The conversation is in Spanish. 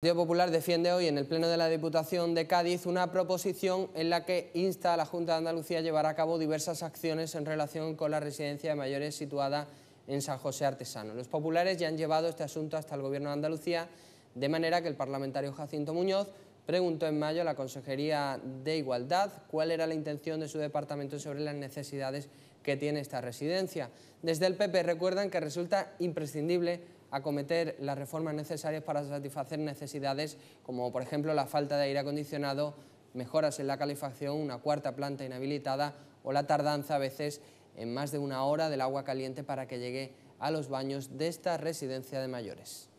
El Partido Popular defiende hoy en el Pleno de la Diputación de Cádiz una proposición en la que insta a la Junta de Andalucía a llevar a cabo diversas acciones en relación con la residencia de mayores situada en San José Artesano. Los populares ya han llevado este asunto hasta el Gobierno de Andalucía, de manera que el parlamentario Jacinto Muñoz preguntó en mayo a la Consejería de Igualdad cuál era la intención de su departamento sobre las necesidades que tiene esta residencia. Desde el PP recuerdan que resulta imprescindible acometer las reformas necesarias para satisfacer necesidades como por ejemplo la falta de aire acondicionado, mejoras en la calefacción, una cuarta planta inhabilitada o la tardanza a veces en más de una hora del agua caliente para que llegue a los baños de esta residencia de mayores.